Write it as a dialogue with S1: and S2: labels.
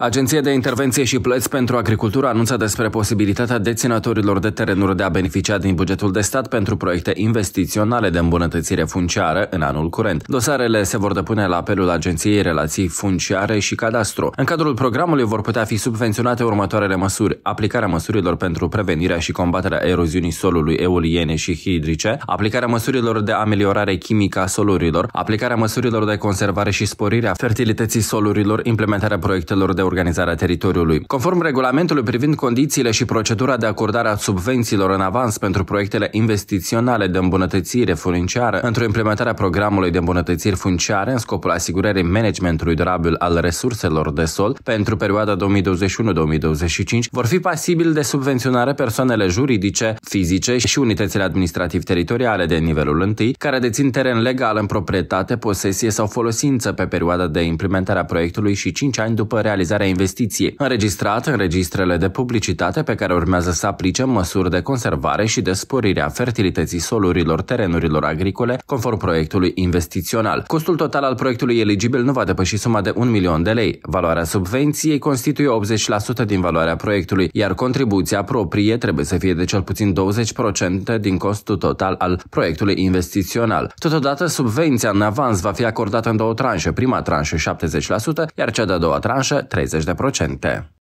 S1: Agenția de Intervenție și Plăți pentru Agricultură anunță despre posibilitatea deținătorilor de terenuri de a beneficia din bugetul de stat pentru proiecte investiționale de îmbunătățire funciară în anul curent. Dosarele se vor depune la apelul Agenției Relații Funciare și Cadastru. În cadrul programului vor putea fi subvenționate următoarele măsuri: aplicarea măsurilor pentru prevenirea și combaterea eroziunii solului eoliene și hidrice, aplicarea măsurilor de ameliorare chimică a solurilor, aplicarea măsurilor de conservare și sporire a fertilității solurilor, implementarea proiectelor de organizarea teritoriului. Conform regulamentului privind condițiile și procedura de acordare a subvențiilor în avans pentru proiectele investiționale de îmbunătățire funciară, într-o implementare a programului de îmbunătățiri funciare în scopul asigurării managementului durabil al resurselor de sol pentru perioada 2021-2025, vor fi pasibil de subvenționare persoanele juridice, fizice și unitățile administrativ-teritoriale de nivelul 1 care dețin teren legal în proprietate, posesie sau folosință pe perioada de implementare a proiectului și 5 ani după realizarea realizarea investiției, înregistrat în registrele de publicitate pe care urmează să aplice măsuri de conservare și de sporire a fertilității solurilor terenurilor agricole, conform proiectului investițional. Costul total al proiectului eligibil nu va depăși suma de 1 milion de lei. Valoarea subvenției constituie 80% din valoarea proiectului, iar contribuția proprie trebuie să fie de cel puțin 20% din costul total al proiectului investițional. Totodată, subvenția în avans va fi acordată în două tranșe, prima tranșă 70%, iar cea de-a doua tranșă 30%. 30%.